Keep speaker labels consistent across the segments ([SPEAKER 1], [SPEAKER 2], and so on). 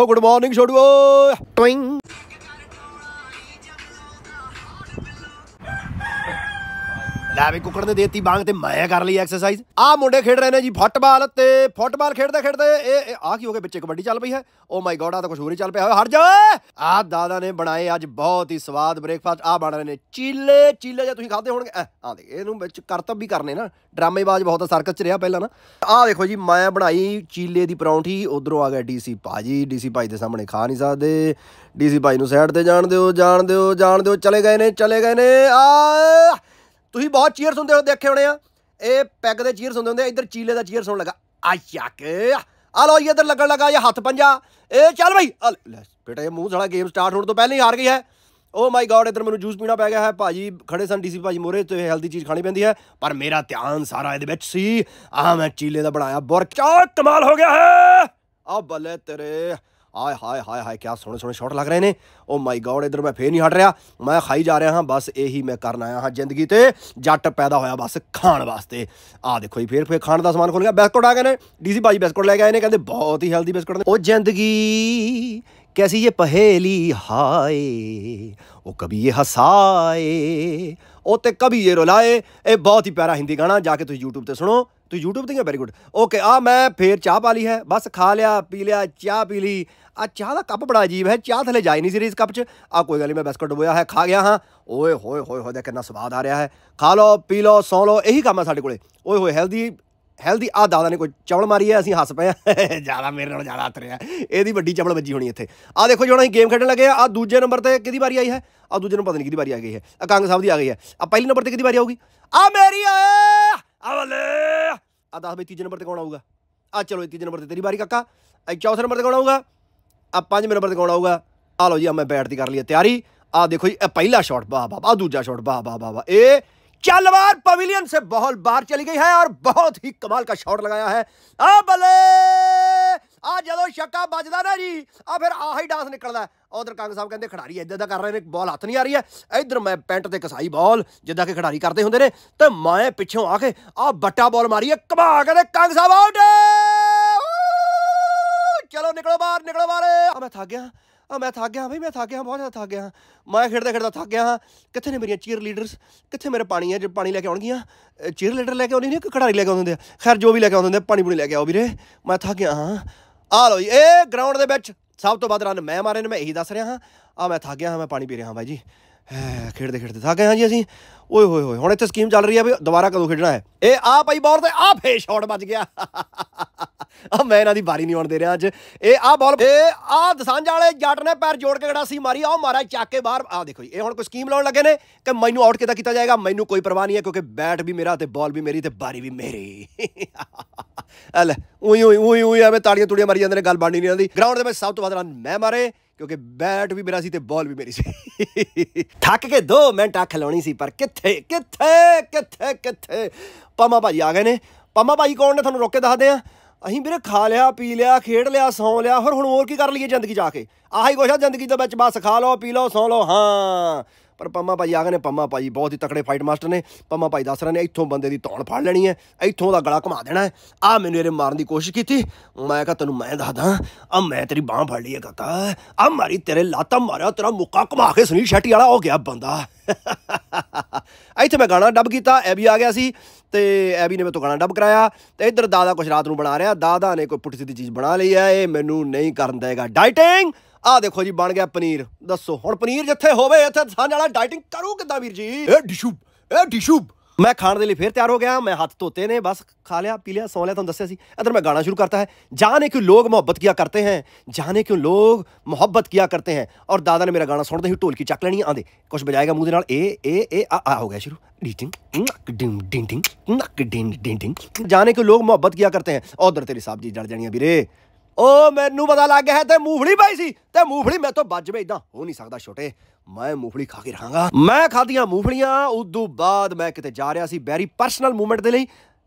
[SPEAKER 1] ਓ good morning ਛੋੜੂ ਓਏ ਟਵਿੰਗ ਲੈ ਵੀ ਕੁੱਕੜ ਨੇ ਦੇਤੀ ਬਾਗ ਤੇ ਮੈਂ ਕਰ ਲਈ ਐਕਸਰਸਾਈਜ਼ ਆ ਮੁੰਡੇ ਖੇਡ ਰਹੇ ਨੇ ਜੀ ਫੁੱਟਬਾਲ ਤੇ ਫੁੱਟਬਾਲ ਖੇਡਦੇ ਖੇਡਦੇ ਇਹ ਆ ਕੀ ਹੋ ਗਿਆ ਵਿੱਚੇ ਕਬੱਡੀ ਚੱਲ ਪਈ ਹੈ ਓ ਮਾਈ ਗੋਡ ਆ ਤਾਂ ਕੁਝ ਹੋਰ ਹੀ ਚੱਲ ਪਿਆ ਹੋਇਆ ਹਟ ਜਾ ਆ ਦਾਦਾ ਨੇ ਬਣਾਏ ਅੱਜ ਬਹੁਤ ਹੀ ਸਵਾਦ ਬ੍ਰੇਕਫਾਸਟ ਆ ਬਣ ਰਹੇ ਨੇ ਚੀਲੇ ਚੀਲੇ ਜੇ ਤੁਸੀਂ ਖਾਦੇ ਹੋਣਗੇ ਆ ਦੇ ਇਹਨੂੰ ਵਿੱਚ ਕਰਤਬ ਵੀ ਕਰਨੇ ਨਾ ਡਰਾਮੇਬਾਜ਼ ਬਹੁਤ ਆ ਸਰਕਸ ਚ ਰਿਹਾ ਪਹਿਲਾਂ ਨਾ ਆ ਦੇਖੋ ਜੀ ਮੈਂ ਬਣਾਈ ਚੀਲੇ ਦੀ ਪਰੌਂਠੀ ਉਧਰੋਂ ਆ ਗਿਆ ਡੀਸੀ ਭਾਜੀ ਡੀਸੀ ਭਾਈ ਦੇ ਸਾਹਮਣੇ ਖਾ ਨਹੀਂ ਸਕਦੇ ਡੀਸੀ ਭਾਈ ਨੂੰ ਸਾਈਡ ਤੇ ਜਾਣ ਦਿਓ ਜਾਣ ਦਿਓ ਜਾਣ ਦਿਓ ਚਲੇ ਗਏ ਨੇ ਚਲੇ ਗਏ ਨੇ ਆ ਤੁਸੀਂ ਬਹੁਤ ਚੀਅਰ ਸੁਣਦੇ ਹੋ ਦੇਖੇ ਹੋਣੇ ਆ ਇਹ ਪੈਗ ਦੇ ਚੀਅਰ ਸੁਣਦੇ ਹੁੰਦੇ ਆ ਇੱਧਰ ਚੀਲੇ ਦਾ ਚੀਅਰ ਸੁਣ ਲਗਾ ਆਇਆ ਕੇ ਆ ਲੋ ਇਧਰ ਲੱਗਣ ਲਗਾ ਇਹ ਹੱਥ ਪੰਜਾ ਇਹ ਚੱਲ ਬਈ ਬੇਟਾ ਇਹ ਮੂੰਹ ਸਾਲਾ ਗੇਮ ਸਟਾਰਟ ਹੋਣ ਤੋਂ ਪਹਿਲਾਂ ਹੀ ਹਾਰ ਗਈ ਹੈ ਓ ਮਾਈ ਗੋਡ ਇਧਰ ਮੈਨੂੰ ਜੂਸ ਪੀਣਾ ਪੈ ਗਿਆ ਹੈ ਭਾਜੀ ਖੜੇ ਸਨ ਡੀਸੀ ਭਾਜੀ ਮੋਰੇ ਤੇ ਹੈਲਦੀ ਚੀਜ਼ ਖਾਣੀ ਪੈਂਦੀ ਹੈ ਪਰ ਮੇਰਾ ਧਿਆਨ ਸਾਰਾ ਇਹਦੇ ਵਿੱਚ ਸੀ ਆ ਮੈਂ ਚੀਲੇ ਦਾ ਬਣਾਇਆ ਬੁਰਚਾ ਕਮਾਲ ਹੋ ਗਿਆ ਹੈ ਆ ਬੱਲੇ ਤੇਰੇ ਆਏ ਹਾਏ ਹਾਏ ਹਾਏ ਕਿਆ ਸੋਹਣੇ ਸੋਹਣੇ ਸ਼ਾਟ ਲੱਗ ਰਹੇ ਨੇ ਓ ਮਾਈ ਗॉड ਇਧਰ ਮੈਂ ਫੇਰ ਨਹੀਂ ਹਟ ਰਿਹਾ ਮੈਂ ਖਾਈ ਜਾ ਰਿਹਾ ਹਾਂ ਬਸ ਇਹੀ ਮੈਂ ਕਰਨ ਆਇਆ ਹਾਂ ਜ਼ਿੰਦਗੀ ਤੇ ਜੱਟ ਪੈਦਾ ਹੋਇਆ ਬਸ ਖਾਣ ਵਾਸਤੇ ਆ ਦੇਖੋ ਜੀ ਫੇਰ ਫੇਰ ਖਾਣ ਦਾ ਸਮਾਨ ਖੋਲ ਗਿਆ ਬਿਸਕੁਟ ਆ ਗਏ ਨੇ ਡੀਸੀ ਭਾਜੀ ਬਿਸਕੁਟ ਲੈ ਕੇ ਆਏ ਨੇ ਕਹਿੰਦੇ ਬਹੁਤ ਹੀ ਹੈਲਦੀ ਬਿਸਕੁਟ ਨੇ ਓ ਜ਼ਿੰਦਗੀ ਕੈਸੀ ਇਹ ਪਹੇਲੀ ਹਾਏ ਉਹ ਕਭੀ ਇਹ ਹਸਾਏ ਉਹ ਤੇ ਕਭੀ ਇਹ ਰੁਲਾਏ ਇਹ ਬਹੁਤ ਹੀ ਪਿਆਰਾ ਹਿੰਦੀ ਗਾਣਾ ਜਾ ਕੇ ਤੁਸੀਂ YouTube ਤੇ ਸੁਣੋ ਤੂੰ YouTube ਤੇ ਹੀ ਵੈਰੀ ਗੁੱਡ ਓਕੇ ਆ ਮੈਂ ਫੇਰ ਚਾਹ ਪਾ ਲਈ ਹੈ ਬਸ ਖਾ ਲਿਆ ਪੀ ਲਿਆ ਚਾਹ ਪੀ ਲਈ ਆ ਚਾਹ ਦਾ ਕੱਪ ਬੜਾ ਅਜੀਬ ਹੈ ਚਾਹ ਥਲੇ ਜਾਈ ਨਹੀਂ ਸੀ ਇਸ ਕੱਪ 'ਚ ਆ ਕੋਈ ਗੱਲ ਨਹੀਂ ਮੈਂ ਬਿਸਕਟ ਡੁਬੋਇਆ ਹੈ ਖਾ ਗਿਆ ਹਾਂ ਓਏ ਹੋਏ ਹੋਏ ਹੋਏ ਕਿੰਨਾ ਸਵਾਦ ਆ ਰਿਹਾ ਹੈ ਖਾ ਲਓ ਪੀ ਲਓ ਸੌ ਲਓ ਇਹੀ ਕੰਮ ਹੈ ਸਾਡੇ ਕੋਲੇ ਓਏ ਹੋਏ ਹੈਲਦੀ ਹੈਲਦੀ ਆ ਦਾਦਾ ਨੇ ਕੋਈ ਚਵਲ ਮਾਰੀ ਹੈ ਅਸੀਂ ਹੱਸ ਪਏ ਜਿਆਦਾ ਮੇਰੇ ਨਾਲ ਜਿਆਦਾ ਹੱਥ ਰਿਹਾ ਇਹਦੀ ਵੱਡੀ ਚਵਲ ਵੱਜੀ ਹੋਣੀ ਇੱਥੇ ਆ ਦੇਖੋ ਜੀ ਹੁਣ ਅਸੀਂ ਗੇਮ ਖੇਡਣ ਲੱਗੇ ਆ ਆ ਦੂਜੇ ਨੰਬਰ ਤੇ ਕਿਹਦੀ ਵਾਰੀ ਆਈ ਹੈ ਆ ਦੂਜੇ ਨੰਬਰ ਪਤਾ ਨਹੀਂ ਕਿਹਦੀ ਵਾਰੀ ਆ ਗਈ ਹੈ ਆ ਸਾਹਿਬ ਦੀ ਆ ਗਈ ਹੈ ਆ ਪਹਿਲੇ ਨੰਬਰ ਤੇ ਕਿਹਦੀ ਵਾਰੀ ਆਊਗੀ ਆ ਮੇਰੀ ਆਏ ਆ ਬੱਲੇ ਆ 10 ਬਈ ਤੀਜੇ ਨੰਬਰ ਤੇ ਕੌਣ ਆਊਗਾ ਆ ਚਲੋ ਤੀਜੇ ਨੰਬਰ ਤੇ ਤੇਰੀ ਵਾਰੀ ਕਾਕਾ ਆ ਚੌਥੇ ਨੰਬਰ ਤੇ ਕੌਣ ਆਊਗਾ ਆ ਪੰਜਵੇਂ ਨੰਬਰ ਤੇ ਕੌਣ ਆਊਗਾ ਆ ਲਓ ਜੀ ਆ ਮੈਂ ਬੈਟ ਦੀ ਕਰ ਲਈ ਤਿਆਰੀ ਆ ਦੇਖੋ ਜੀ ਇਹ ਪਹਿਲਾ ਸ਼ਾਟ ਵਾਹ ਵਾਹ ਆ ਦੂਜਾ ਸ਼ਾਟ ਵਾਹ ਵਾਹ ਵਾਹ ਇਹ चलवार ਸੇ ਬਹੁਤ ਬਾਹਰ ਚਲੀ ਗਈ ਹੈ ਔਰ ਬਹੁਤ ਹੀ ਕਮਾਲ कमाल ਸ਼ਾਟ ਲਗਾਇਆ ਹੈ ਆ ਬਲੇ ਆ ਜਦੋਂ ਛੱਕਾ ਵੱਜਦਾ ਨਾ ਜੀ ਆ ਫਿਰ ਆਹੀ ਡਾਂਸ ਨਿਕਲਦਾ ਉਧਰ ਕੰਗ ਸਾਹਿਬ ਕਹਿੰਦੇ ਖਿਡਾਰੀ ਇਦਾਂ ਦਾ ਕਰ ਰਹੇ ਨੇ ਬਾਲ ਹੱਥ ਨਹੀਂ ਆ ਰਹੀ ਐ ਇਧਰ ਮੈਂ ਪੈਂਟ ਤੇ ਕਸਾਈ ਬਾਲ ਜਿੱਦਾਂ ਕਿ ਖਿਡਾਰੀ ਕਰਦੇ ਹੁੰਦੇ ਨੇ ਤੇ ਮੈਂ ਪਿੱਛੋਂ ਆ ਕੇ ਆ ਬੱਟਾ ਬਾਲ ਮਾਰੀ ਐ ਕਮਾ ਕੇ ਕੰਗ ਸਾਹਿਬ ਆਊਟ ਚਲੋ ਨਿਕਲੋ ਬਾਹਰ ਨਿਕਲੋ ਬਾਹਰ ਆ ਮੈਂ ਥੱਕ ਗਿਆ ਆ ਮੈਂ ਥੱਕ ਗਿਆ ਬਈ ਮੈਂ ਥੱਕ ਗਿਆ ਬਹੁਤ ਜ਼ਿਆਦਾ ਥੱਕ ਗਿਆ ਮੈਂ ਖੇਡਦਾ ਖੇਡਦਾ ਥੱਕ ਗਿਆ ਕਿੱਥੇ ਨੇ ਮੇਰੀਆਂ ਚੀਅਰ ਲੀਡਰਸ ਕਿੱਥੇ ਮੇਰੇ ਪਾਣੀ ਐ ਜੇ ਪਾਣੀ ਲੈ ਕੇ ਆਉਣਗੀਆਂ ਚੀਅਰ ਲੀਡਰ ਲੈ ਕੇ ਆਉਣੀ ਨਹੀਂ ਕਿ ਖਿਡਾਰੀ ਲੈ ਕੇ ਆਉਂਦੇ ਆ ਖੈਰ ਜੋ ਵੀ ਲੈ ਕੇ ਆਉਂਦੇ ਹੁੰਦੇ ਪਾਣੀ ਪੂਣੀ ਲੈ ਕੇ ਆਓ ਵੀਰੇ ਮੈਂ ਥੱਕ ਗਿਆ ਹਾਂ ਆ ਲੋ ਜੀ ਇਹ ਗਰਾਊਂਡ ਦੇ ਵਿੱਚ ਸਭ ਤੋਂ ਵੱਧ ਰਨ ਮੈਂ ਮਾਰੇ ਨੇ ਮੈਂ ਇਹੀ ਦੱਸ ਰਿਹਾ ਹਾਂ ਆ ਮੈਂ ਥੱਕ ਗਿਆ ਹਾਂ ਮੈਂ ਪਾਣੀ ਪੀ ਰਿਹਾ ਹਾਂ ਬਾਈ ਜੀ ਖੇਡਦੇ ਖੇਡਦੇ ਥੱਕ ਗਏ ਹਾਂ ਜੀ ਅਸੀਂ ਓਏ ਹੋਏ ਹੋਏ ਹੁਣ ਇੱਥੇ ਸਕੀਮ ਚੱਲ ਰਹੀ ਹੈ ਵੀ ਦੁਬਾਰਾ ਕਦੋਂ ਖੇਡਣਾ ਹੈ ਇਹ ਆ ਭਾਈ ਬਾਲ ਤੇ ਆ ਫੇ ਸ਼ਾਟ ਵੱਜ ਗਿਆ ਆ ਮੈਂ ਇਹਨਾਂ ਦੀ ਬਾਰੀ ਨਹੀਂ ਆਉਣ ਦੇ ਰਿਹਾ ਅੱਜ ਇਹ ਆ ਬਾਲ ਇਹ ਆ ਦਸਾਂਝ ਵਾਲੇ ਜੱਟ ਨੇ ਪੈਰ ਜੋੜ ਕੇ ਸੀ ਮਾਰੀ ਆ ਮਾਰਾ ਚੱਕ ਕੇ ਬਾਹਰ ਆ ਦੇਖੋ ਇਹ ਹੁਣ ਕੋਈ ਸਕੀਮ ਲਾਉਣ ਲੱਗੇ ਨੇ ਕਿ ਮੈਨੂੰ ਆਊਟ ਕਿਦਾਂ ਕੀਤਾ ਜਾਏਗਾ ਮੈਨੂੰ ਕੋਈ ਪਰਵਾਹ ਨਹੀਂ ਹੈ ਕਿਉਂਕਿ ਬੈਟ ਵੀ ਮੇਰਾ ਤੇ ਬਾਲ ਵੀ ਮੇਰੀ ਤੇ ਬਾਰੀ ਵੀ ਮੇਰੀ ਲੈ ਉਈ ਉਈ ਉਈ ਉਈ ਐਵੇਂ ਤਾੜੀਆਂ ਤੁੜੀਆਂ ਮਾਰੀ ਜਾਂਦੇ ਨੇ ਗੱਲ ਬਣਨੀ ਨਹੀਂ ਆਉਂਦੀ ਗਰਾਊਂਡ ਦੇ ਵਿੱਚ ਸਭ ਤੋਂ ਵੱਧ ਰਨ ਮੈਂ ਮਾਰੇ ਕਿਉਂਕਿ ਬੈਟ ਵੀ ਮੇਰਾ ਸੀ ਤੇ ਬਾਲ ਵੀ ਮੇਰੀ ਸੀ ਥੱਕ ਕੇ 2 ਮਿੰਟ ਆਖ ਲਾਉਣੀ ਸੀ ਪਰ ਕਿੱਥੇ ਕਿੱਥੇ ਕਿੱਥੇ ਕਿੱਥੇ ਪਮਾ ਭਾਈ ਆ ਗਏ ਨੇ ਪਮਾ ਭਾਈ ਕੌਣ ਨੇ ਤੁਹਾਨੂੰ ਰੋਕ ਕੇ ਦੱਸਦੇ ਆ ਅਸੀਂ ਵੀਰੇ ਖਾ ਲਿਆ ਪੀ ਲਿਆ ਖੇਡ ਲਿਆ ਸੌ ਲਿਆ ਹੋਰ ਹੁਣ ਹੋਰ ਕੀ ਕਰ ਲਈਏ ਜ਼ਿੰਦਗੀ ਜਾ ਕੇ ਆਹੀ ਕੁਛ ਆ ਜ਼ਿੰਦਗੀ ਦੇ ਵਿੱਚ ਬਸ ਖਾ ਲਓ ਪੀ ਲਓ ਸੌ ਲਓ ਹਾਂ ਪਰ ਪੰਮਾ ਭਾਈ ਆ ਗਏ ਨੇ ਪੰਮਾ ਭਾਈ ਬਹੁਤ ਹੀ ਤਕੜੇ ਫਾਈਟ ਮਾਸਟਰ ਨੇ ਪੰਮਾ ਭਾਈ ਦੱਸ ਰਹੇ ਨੇ ਇੱਥੋਂ ਬੰਦੇ ਦੀ ਤੌਣ ਫੜ ਲੈਣੀ ਹੈ ਇੱਥੋਂ ਦਾ ਗਲਾ ਘੁਮਾ ਦੇਣਾ ਹੈ ਆ ਮੈਨੂੰ ਇਹਨੇ ਮਾਰਨ ਦੀ ਕੋਸ਼ਿਸ਼ ਕੀਤੀ ਮੈਂ ਕਿਹਾ ਤੈਨੂੰ ਮੈਂ ਦੱਸਦਾ ਆ ਮੈਂ ਤੇਰੀ ਬਾਹ ਫੜ ਲਈ ਹੈ ਕਾਕਾ ਆ ਮਾਰੀ ਤੇਰੇ ਲਾਤਾ ਮਾਰਿਆ ਤੇਰਾ ਮੁੱਕਾ ਘੁਮਾ ਕੇ ਸੁਨੀਲ ਸ਼ੈਟੀ ਵਾਲਾ ਹੋ ਗਿਆ ਬੰਦਾ ਇੱਥੇ ਮੈਂ ਗਾਣਾ ਡੱਬ ਕੀਤਾ ਐ ਵੀ ਆ ਗਿਆ ਸੀ ਤੇ ਐ ਵੀ ਨੇ ਤੋਂ ਗਾਣਾ ਡੱਬ ਕਰਾਇਆ ਤੇ ਇੱਧਰ ਦਾਦਾ ਕੁਛ ਰਾਤ ਨੂੰ ਬਣਾ ਰਿਹਾ ਦਾਦਾ ਨੇ ਕੋਈ ਪੁੱਠੀ ਸਿੱਧੀ ਚੀਜ਼ ਬਣਾ ਲਈ ਹੈ ਇਹ ਮੈਨੂੰ ਨਹੀਂ ਕਰਨ ਦੇਗਾ ਡਾਈਟਿੰਗ ਆਹ ਦੇਖੋ ਜੀ ਬਣ ਗਿਆ ਪਨੀਰ ਦੱਸੋ ਹੁਣ ਪਨੀਰ ਜਿੱਥੇ ਹੋਵੇ ਇੱਥੇ ਸਾਂਝ ਵਾਲਾ ਡਾਈਟਿੰਗ ਕਰੂ ਕਿੱਦਾਂ ਵੀਰ ਜੀ ਇਹ ਡਿਸ਼ੂ ਇਹ ਡਿਸ਼ੂ ਮੈਂ ਖਾਣ ਦੇ ਲਈ ਫੇਰ ਤਿਆਰ ਹੋ ਗਿਆ ਮੈਂ ਹੱਥ ਧੋਤੇ ਨੇ ਬਸ ਖਾ ਲਿਆ ਪੀ ਲਿਆ ਸੌ ਲਿਆ ਤੁਹਾਨੂੰ ਦੱਸਿਆ ਸੀ ਇਧਰ ਮੈਂ ਗਾਣਾ ਸ਼ੁਰੂ ਕਰਤਾ ਹੈ ਜਾਣੇ ਕਿਉਂ ਲੋਕ ਮੁਹੱਬਤ ਕੀਆ ਕਰਤੇ ਹੈ ਜਾਣੇ ਕਿਉਂ ਲੋਕ ਮੁਹੱਬਤ ਕੀਆ ਕਰਤੇ ਹੈ ਔਰ ਦਾਦਾ ਨੇ ਮੇਰਾ ਗਾਣਾ ਸੁਣਦੇ ਹੀ ਢੋਲਕੀ ਚੱਕ ਲੈਣੀ ਆਂਦੇ ਕੁਝ ਵਜਾਏਗਾ ਮੂੰਹ ਦੇ ਨਾਲ ਇਹ ਇਹ ਇਹ ਆ ਆ ਹੋ ਗਿਆ ਸ਼ੁਰੂ ਡੀਟਿੰਗ ਨਕ ਡਿੰਗ ਡਿੰ ਡਿੰ ਨਕ ਜਾਣੇ ਕਿਉਂ ਲੋਕ ਮੁਹੱਬਤ ਕੀਆ ਕਰਤੇ ਹੈ ਔਰ ਤੇਰੀ ਸਾਬ ਜੀ ਜੜ ਜਾਣੀਆਂ ਵੀਰੇ ਓ ਮੈਨੂੰ ਪਤਾ ਲੱਗ ਗਿਆ ਤੇ ਮੂਫਲੀ ਪਾਈ ਸੀ ਤੇ ਮੂਫਲੀ ਮੇਰੇ ਤੋਂ ਬਚ ਜਵੇ ਇਦਾਂ ਹੋ ਨਹੀਂ ਸਕਦਾ ਛੋਟੇ ਮੈਂ ਮੂਫਲੀ ਖਾ ਕੇ ਰਹਾਗਾ ਮੈਂ ਖਾਧੀਆਂ ਮੂਫਲੀਆਂ ਉਦੋਂ ਬਾਅਦ ਮੈਂ ਕਿਤੇ ਜਾ ਰਿਹਾ ਸੀ ਬੈਰੀ ਪਰਸਨਲ ਮੂਵਮੈਂਟ ਦੇ ਲਈ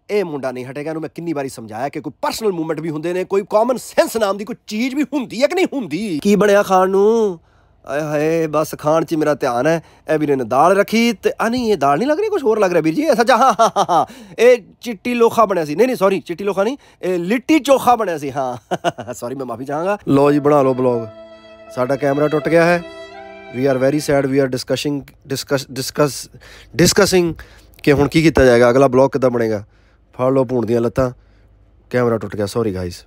[SPEAKER 1] ਇਹ ਮੁੰਡਾ ਨਹੀਂ ਹਟੇਗਾ ਇਹਨੂੰ ਮੈਂ ਕਿੰਨੀ ਵਾਰੀ ਸਮਝਾਇਆ ਕਿ ਕੋਈ ਪਰਸਨਲ ਮੂਵਮੈਂਟ ਵੀ ਹੁੰਦੇ ਨੇ ਕੋਈ ਕਾਮਨ ਸੈਂਸ ਨਾਮ ਦੀ ਕੋਈ ਚੀਜ਼ ਵੀ ਹੁੰਦੀ ਹੈ ਕਿ ਨਹੀਂ ਹੁੰਦੀ ਕੀ ਬਣਿਆ ਖਾਣ ਨੂੰ ਆਏ ਹਾਏ ਬਸ ਖਾਣ 'ਚ ਮੇਰਾ ਧਿਆਨ ਹੈ ਇਹ ਵੀਰੇ ਨੇ ਦਾਲ ਰੱਖੀ ਤੇ ਆ ਨਹੀਂ ਇਹ ਦਾਲ ਨਹੀਂ ਲੱਗ ਰਹੀ ਕੁਝ ਹੋਰ ਲੱਗ ਰਿਹਾ ਵੀਰ ਜੀ ਇਹ ਸੱਚਾ ਹਾਂ ਹਾਂ ਹਾਂ ਇਹ ਚਿੱਟੀ ਲੋਖਾ ਬਣਿਆ ਸੀ ਨਹੀਂ ਨਹੀਂ ਸੌਰੀ ਚਿੱਟੀ ਲੋਖਾ ਨਹੀਂ ਇਹ ਲਿੱਟੀ ਚੋਖਾ ਬਣਿਆ ਸੀ ਹਾਂ ਸੌਰੀ ਮੈਂ ਮਾਫੀ ਚਾਹਾਂਗਾ ਲੋ ਜੀ ਬਣਾ ਲਓ ਬਲੌਗ ਸਾਡਾ ਕੈਮਰਾ ਟੁੱਟ ਗਿਆ ਹੈ we are very sad we are discussing discuss discuss discussing ਕਿ ਹੁਣ ਕੀ ਕੀਤਾ ਜਾਏਗਾ ਅਗਲਾ ਬਲੌਗ ਕਿੱਦਾਂ ਬਣੇਗਾ ਫੜ ਲਓ ਭੂਣ ਦੀਆਂ ਲੱਤਾਂ ਕੈਮਰਾ ਟੁੱਟ ਗਿਆ ਸੌਰੀ ਗਾਇਸ